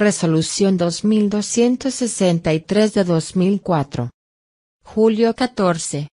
Resolución 2263 de 2004. Julio 14.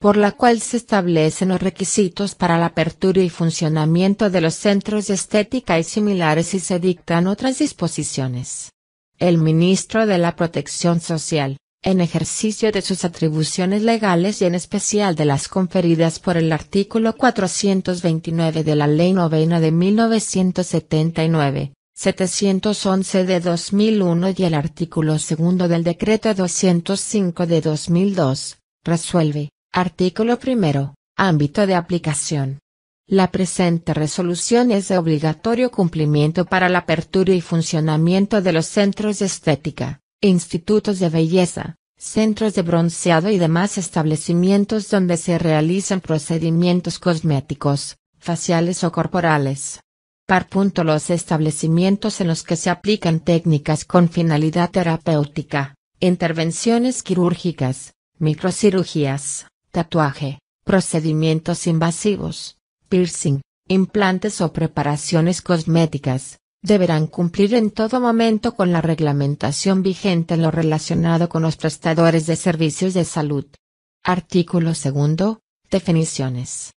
Por la cual se establecen los requisitos para la apertura y funcionamiento de los centros de estética y similares y se dictan otras disposiciones. El ministro de la Protección Social, en ejercicio de sus atribuciones legales y en especial de las conferidas por el artículo 429 de la Ley Novena de 1979, 711 de 2001 y el artículo segundo del decreto 205 de 2002, resuelve, artículo primero, ámbito de aplicación. La presente resolución es de obligatorio cumplimiento para la apertura y funcionamiento de los centros de estética, institutos de belleza, centros de bronceado y demás establecimientos donde se realizan procedimientos cosméticos, faciales o corporales Par. Los establecimientos en los que se aplican técnicas con finalidad terapéutica, intervenciones quirúrgicas, microcirugías, tatuaje, procedimientos invasivos, piercing, implantes o preparaciones cosméticas, deberán cumplir en todo momento con la reglamentación vigente en lo relacionado con los prestadores de servicios de salud. Artículo 2. Definiciones.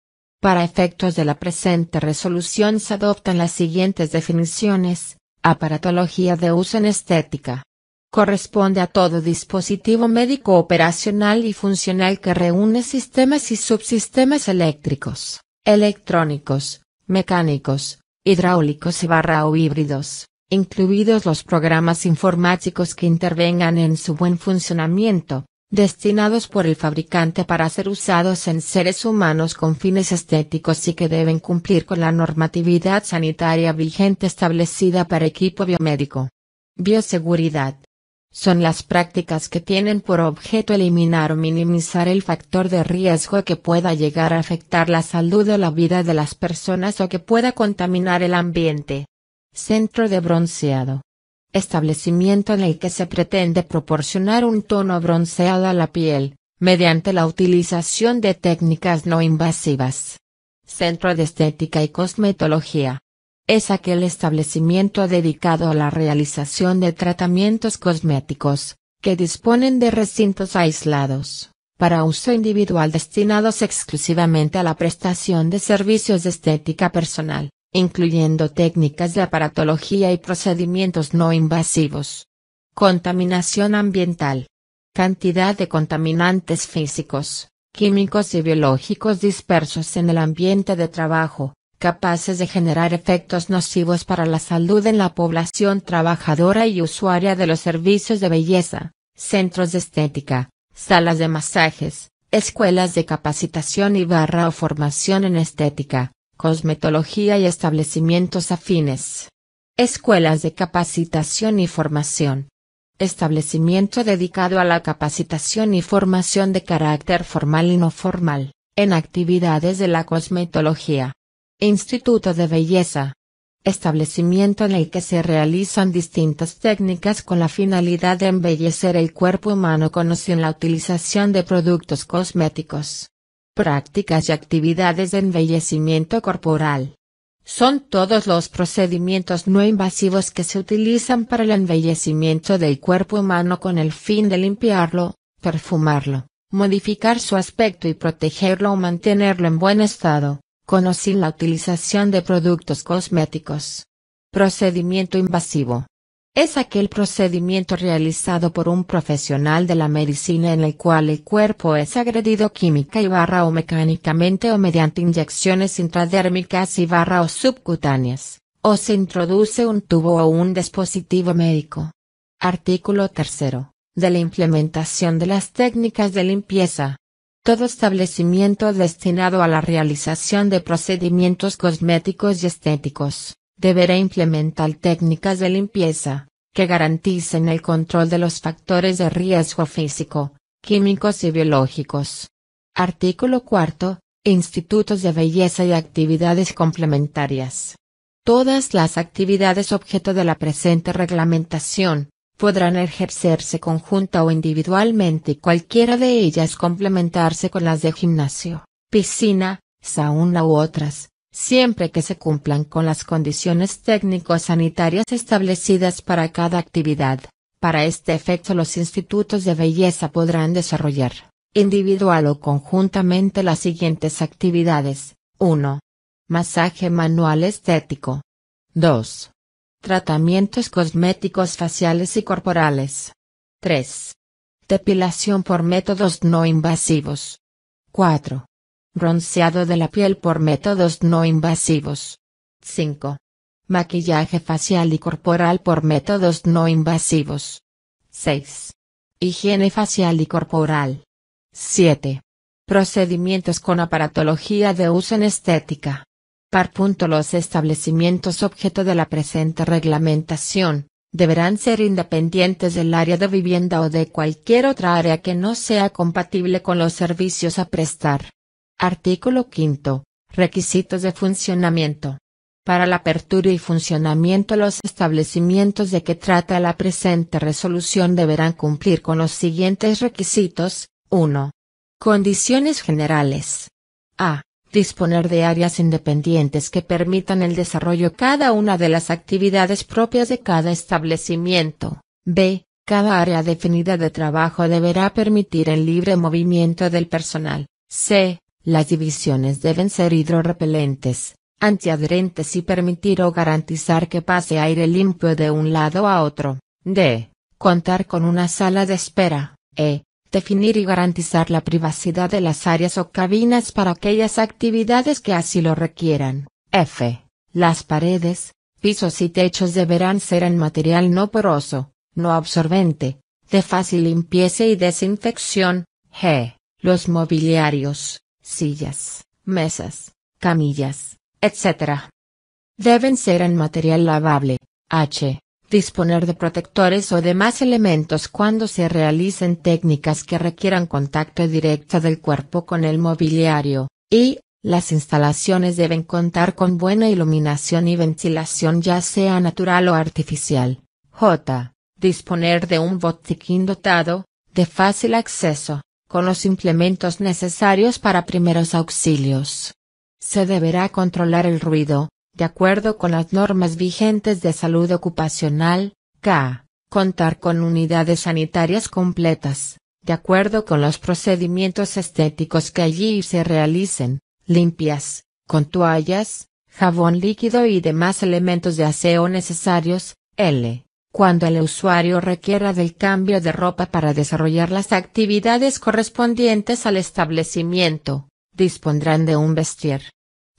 Para efectos de la presente resolución se adoptan las siguientes definiciones, aparatología de uso en estética. Corresponde a todo dispositivo médico operacional y funcional que reúne sistemas y subsistemas eléctricos, electrónicos, mecánicos, hidráulicos y barra o híbridos, incluidos los programas informáticos que intervengan en su buen funcionamiento, destinados por el fabricante para ser usados en seres humanos con fines estéticos y que deben cumplir con la normatividad sanitaria vigente establecida para equipo biomédico. Bioseguridad. Son las prácticas que tienen por objeto eliminar o minimizar el factor de riesgo que pueda llegar a afectar la salud o la vida de las personas o que pueda contaminar el ambiente. Centro de bronceado establecimiento en el que se pretende proporcionar un tono bronceado a la piel, mediante la utilización de técnicas no invasivas. Centro de Estética y Cosmetología. Es aquel establecimiento dedicado a la realización de tratamientos cosméticos, que disponen de recintos aislados, para uso individual destinados exclusivamente a la prestación de servicios de estética personal incluyendo técnicas de aparatología y procedimientos no invasivos. Contaminación ambiental. Cantidad de contaminantes físicos, químicos y biológicos dispersos en el ambiente de trabajo, capaces de generar efectos nocivos para la salud en la población trabajadora y usuaria de los servicios de belleza, centros de estética, salas de masajes, escuelas de capacitación y barra o formación en estética, cosmetología y establecimientos afines. Escuelas de capacitación y formación. Establecimiento dedicado a la capacitación y formación de carácter formal y no formal, en actividades de la cosmetología. Instituto de Belleza. Establecimiento en el que se realizan distintas técnicas con la finalidad de embellecer el cuerpo humano conociendo la utilización de productos cosméticos prácticas y actividades de embellecimiento corporal. Son todos los procedimientos no invasivos que se utilizan para el embellecimiento del cuerpo humano con el fin de limpiarlo, perfumarlo, modificar su aspecto y protegerlo o mantenerlo en buen estado, con o sin la utilización de productos cosméticos. Procedimiento invasivo. Es aquel procedimiento realizado por un profesional de la medicina en el cual el cuerpo es agredido química y barra o mecánicamente o mediante inyecciones intradérmicas y barra o subcutáneas, o se introduce un tubo o un dispositivo médico. Artículo 3. De la implementación de las técnicas de limpieza. Todo establecimiento destinado a la realización de procedimientos cosméticos y estéticos deberá implementar técnicas de limpieza, que garanticen el control de los factores de riesgo físico, químicos y biológicos. Artículo 4. Institutos de belleza y actividades complementarias. Todas las actividades objeto de la presente reglamentación, podrán ejercerse conjunta o individualmente y cualquiera de ellas complementarse con las de gimnasio, piscina, sauna u otras, siempre que se cumplan con las condiciones técnico-sanitarias establecidas para cada actividad. Para este efecto los institutos de belleza podrán desarrollar, individual o conjuntamente las siguientes actividades. 1. Masaje manual estético. 2. Tratamientos cosméticos faciales y corporales. 3. Depilación por métodos no invasivos. 4. Bronceado de la piel por métodos no invasivos. 5. Maquillaje facial y corporal por métodos no invasivos. 6. Higiene facial y corporal. 7. Procedimientos con aparatología de uso en estética. Par. Los establecimientos objeto de la presente reglamentación, deberán ser independientes del área de vivienda o de cualquier otra área que no sea compatible con los servicios a prestar. Artículo 5. Requisitos de funcionamiento. Para la apertura y funcionamiento los establecimientos de que trata la presente resolución deberán cumplir con los siguientes requisitos. 1. Condiciones generales. A. Disponer de áreas independientes que permitan el desarrollo cada una de las actividades propias de cada establecimiento. B. Cada área definida de trabajo deberá permitir el libre movimiento del personal. C las divisiones deben ser hidrorepelentes, antiadherentes y permitir o garantizar que pase aire limpio de un lado a otro. D. Contar con una sala de espera. E. Definir y garantizar la privacidad de las áreas o cabinas para aquellas actividades que así lo requieran. F. Las paredes, pisos y techos deberán ser en material no poroso, no absorbente, de fácil limpieza y desinfección. G. Los mobiliarios, sillas, mesas, camillas, etc. Deben ser en material lavable. H. Disponer de protectores o demás elementos cuando se realicen técnicas que requieran contacto directo del cuerpo con el mobiliario. Y, las instalaciones deben contar con buena iluminación y ventilación ya sea natural o artificial. J. Disponer de un botiquín dotado, de fácil acceso, con los implementos necesarios para primeros auxilios. Se deberá controlar el ruido, de acuerdo con las normas vigentes de salud ocupacional, K. Contar con unidades sanitarias completas, de acuerdo con los procedimientos estéticos que allí se realicen, limpias, con toallas, jabón líquido y demás elementos de aseo necesarios, L cuando el usuario requiera del cambio de ropa para desarrollar las actividades correspondientes al establecimiento, dispondrán de un vestir.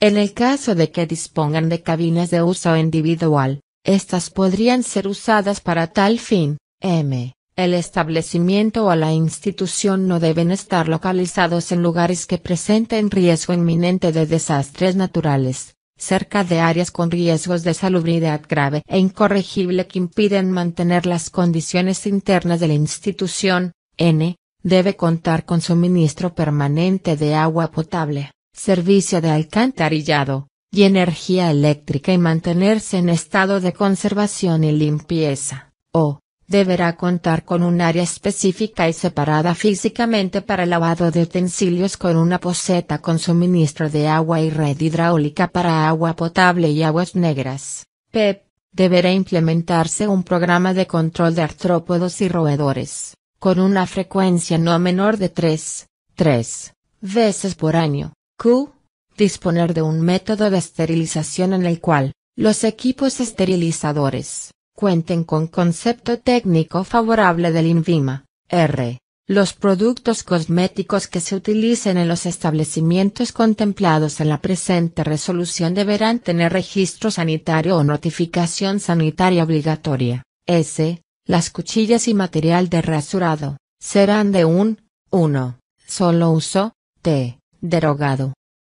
En el caso de que dispongan de cabinas de uso individual, estas podrían ser usadas para tal fin, m. El establecimiento o la institución no deben estar localizados en lugares que presenten riesgo inminente de desastres naturales, cerca de áreas con riesgos de salubridad grave e incorregible que impiden mantener las condiciones internas de la institución, n. Debe contar con suministro permanente de agua potable, servicio de alcantarillado, y energía eléctrica y mantenerse en estado de conservación y limpieza, o, Deberá contar con un área específica y separada físicamente para el lavado de utensilios con una poseta con suministro de agua y red hidráulica para agua potable y aguas negras. PEP. Deberá implementarse un programa de control de artrópodos y roedores, con una frecuencia no menor de 3, 3 veces por año. Q. Disponer de un método de esterilización en el cual, los equipos esterilizadores cuenten con concepto técnico favorable del INVIMA, R. Los productos cosméticos que se utilicen en los establecimientos contemplados en la presente resolución deberán tener registro sanitario o notificación sanitaria obligatoria. S. Las cuchillas y material de rasurado serán de un uno, Solo uso. T. Derogado.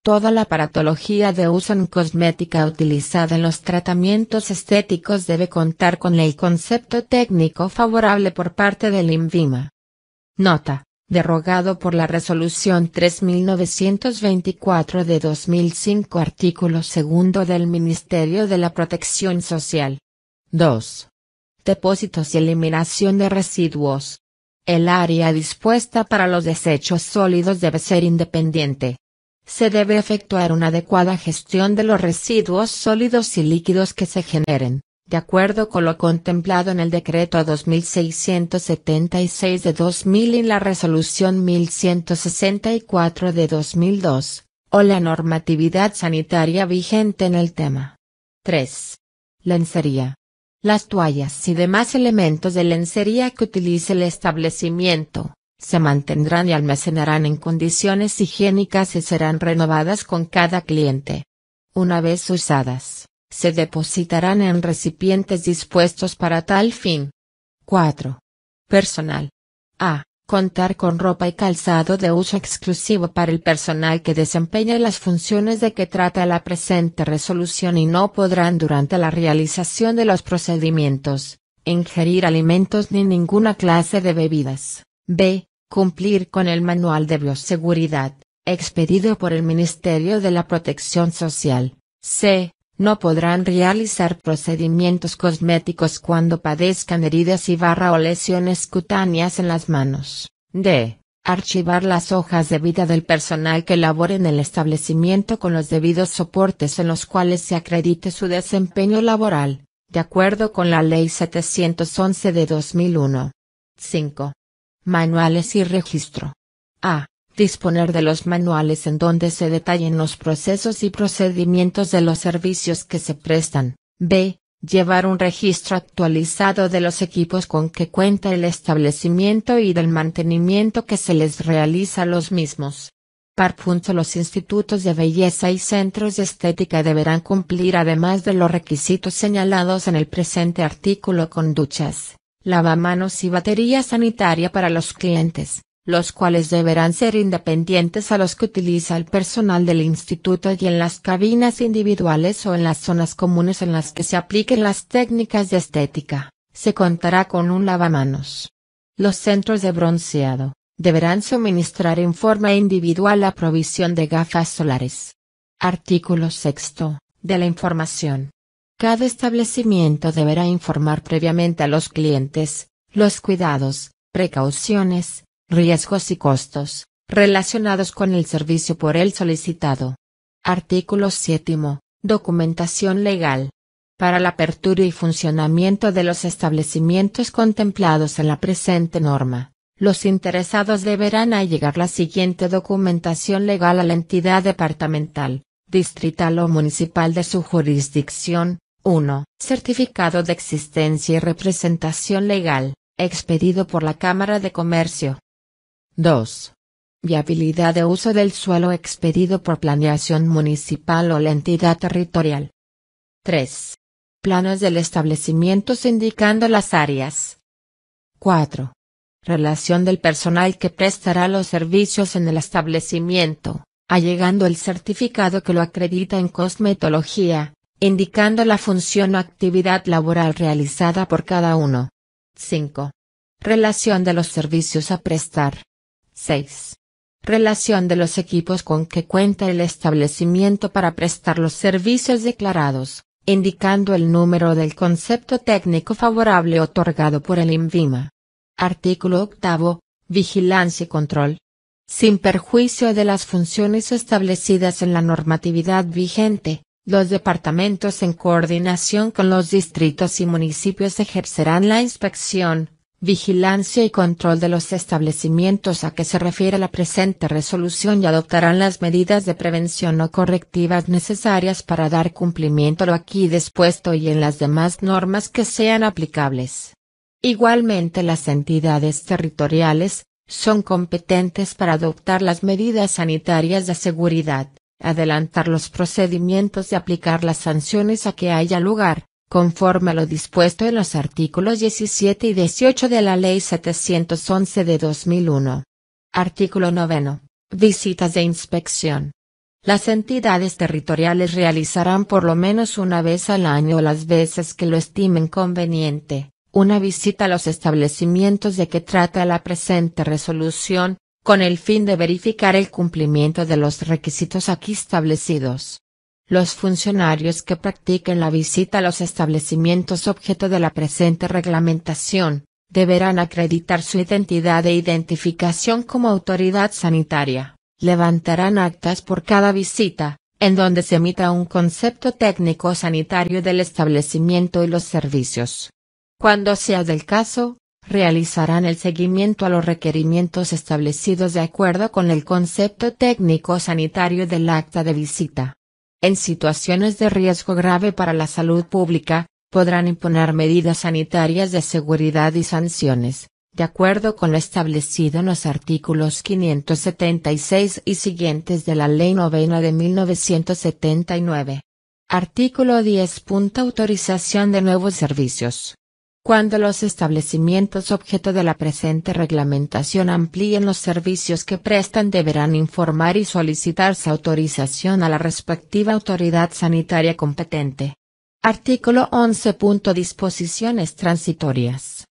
Toda la aparatología de uso en cosmética utilizada en los tratamientos estéticos debe contar con el concepto técnico favorable por parte del INVIMA. Nota, derogado por la Resolución 3924 de 2005 artículo 2 del Ministerio de la Protección Social. 2. Depósitos y eliminación de residuos. El área dispuesta para los desechos sólidos debe ser independiente se debe efectuar una adecuada gestión de los residuos sólidos y líquidos que se generen, de acuerdo con lo contemplado en el Decreto 2676 de 2000 y la Resolución 1164 de 2002, o la normatividad sanitaria vigente en el tema. 3. Lencería. Las toallas y demás elementos de lencería que utilice el establecimiento, se mantendrán y almacenarán en condiciones higiénicas y serán renovadas con cada cliente. Una vez usadas, se depositarán en recipientes dispuestos para tal fin. 4. Personal. A. Contar con ropa y calzado de uso exclusivo para el personal que desempeña las funciones de que trata la presente resolución y no podrán durante la realización de los procedimientos, ingerir alimentos ni ninguna clase de bebidas. B. Cumplir con el Manual de Bioseguridad, expedido por el Ministerio de la Protección Social. C. No podrán realizar procedimientos cosméticos cuando padezcan heridas y barra o lesiones cutáneas en las manos. D. Archivar las hojas de vida del personal que labore en el establecimiento con los debidos soportes en los cuales se acredite su desempeño laboral, de acuerdo con la Ley 711 de 2001. 5. Manuales y registro. A. Disponer de los manuales en donde se detallen los procesos y procedimientos de los servicios que se prestan. B. Llevar un registro actualizado de los equipos con que cuenta el establecimiento y del mantenimiento que se les realiza a los mismos. Par. punto, Los institutos de belleza y centros de estética deberán cumplir además de los requisitos señalados en el presente artículo con duchas, lavamanos y batería sanitaria para los clientes, los cuales deberán ser independientes a los que utiliza el personal del instituto y en las cabinas individuales o en las zonas comunes en las que se apliquen las técnicas de estética, se contará con un lavamanos. Los centros de bronceado deberán suministrar en forma individual la provisión de gafas solares. Artículo 6. De la información. Cada establecimiento deberá informar previamente a los clientes, los cuidados, precauciones, riesgos y costos, relacionados con el servicio por él solicitado. Artículo 7. Documentación legal. Para la apertura y funcionamiento de los establecimientos contemplados en la presente norma, los interesados deberán allegar la siguiente documentación legal a la entidad departamental, distrital o municipal de su jurisdicción, 1. Certificado de existencia y representación legal, expedido por la Cámara de Comercio. 2. Viabilidad de uso del suelo expedido por planeación municipal o la entidad territorial. 3. Planos del establecimiento indicando las áreas. 4. Relación del personal que prestará los servicios en el establecimiento, allegando el certificado que lo acredita en cosmetología, indicando la función o actividad laboral realizada por cada uno. 5. Relación de los servicios a prestar. 6. Relación de los equipos con que cuenta el establecimiento para prestar los servicios declarados, indicando el número del concepto técnico favorable otorgado por el INVIMA. Artículo 8. Vigilancia y control sin perjuicio de las funciones establecidas en la normatividad vigente, los departamentos en coordinación con los distritos y municipios ejercerán la inspección, vigilancia y control de los establecimientos a que se refiere la presente resolución y adoptarán las medidas de prevención o correctivas necesarias para dar cumplimiento a lo aquí dispuesto y en las demás normas que sean aplicables. Igualmente las entidades territoriales, son competentes para adoptar las medidas sanitarias de seguridad, adelantar los procedimientos de aplicar las sanciones a que haya lugar, conforme a lo dispuesto en los artículos 17 y 18 de la Ley 711 de 2001. Artículo 9. Visitas de inspección. Las entidades territoriales realizarán por lo menos una vez al año o las veces que lo estimen conveniente, una visita a los establecimientos de que trata la presente resolución, con el fin de verificar el cumplimiento de los requisitos aquí establecidos. Los funcionarios que practiquen la visita a los establecimientos objeto de la presente reglamentación, deberán acreditar su identidad e identificación como autoridad sanitaria, levantarán actas por cada visita, en donde se emita un concepto técnico sanitario del establecimiento y los servicios. Cuando sea del caso, realizarán el seguimiento a los requerimientos establecidos de acuerdo con el concepto técnico sanitario del acta de visita. En situaciones de riesgo grave para la salud pública, podrán imponer medidas sanitarias de seguridad y sanciones, de acuerdo con lo establecido en los artículos 576 y siguientes de la Ley Novena de 1979. Artículo 10. Autorización de nuevos servicios cuando los establecimientos objeto de la presente reglamentación amplíen los servicios que prestan deberán informar y solicitarse autorización a la respectiva autoridad sanitaria competente. Artículo 11. Disposiciones transitorias.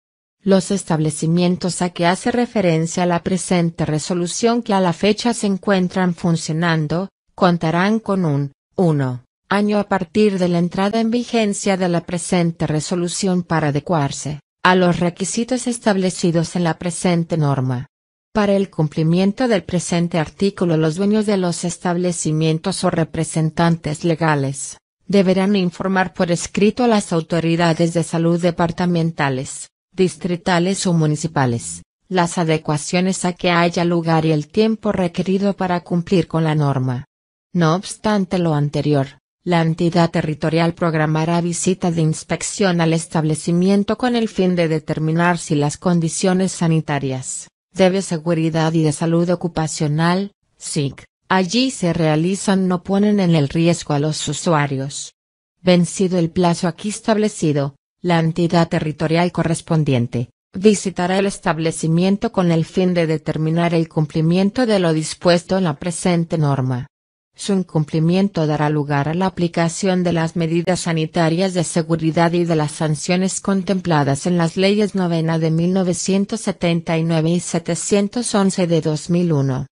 Los establecimientos a que hace referencia la presente resolución que a la fecha se encuentran funcionando, contarán con un 1 año a partir de la entrada en vigencia de la presente resolución para adecuarse a los requisitos establecidos en la presente norma. Para el cumplimiento del presente artículo los dueños de los establecimientos o representantes legales, deberán informar por escrito a las autoridades de salud departamentales, distritales o municipales, las adecuaciones a que haya lugar y el tiempo requerido para cumplir con la norma. No obstante lo anterior, la entidad territorial programará visita de inspección al establecimiento con el fin de determinar si las condiciones sanitarias, de bioseguridad y de salud ocupacional, SIC, allí se realizan no ponen en el riesgo a los usuarios. Vencido el plazo aquí establecido, la entidad territorial correspondiente, visitará el establecimiento con el fin de determinar el cumplimiento de lo dispuesto en la presente norma. Su incumplimiento dará lugar a la aplicación de las medidas sanitarias de seguridad y de las sanciones contempladas en las leyes novena de 1979 y 711 de 2001.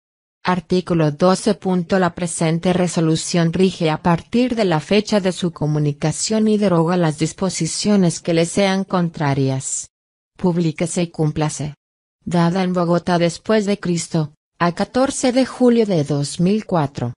Artículo 12. La presente resolución rige a partir de la fecha de su comunicación y deroga las disposiciones que le sean contrarias. Publíquese y cúmplase. Dada en Bogotá después de Cristo, a 14 de julio de 2004.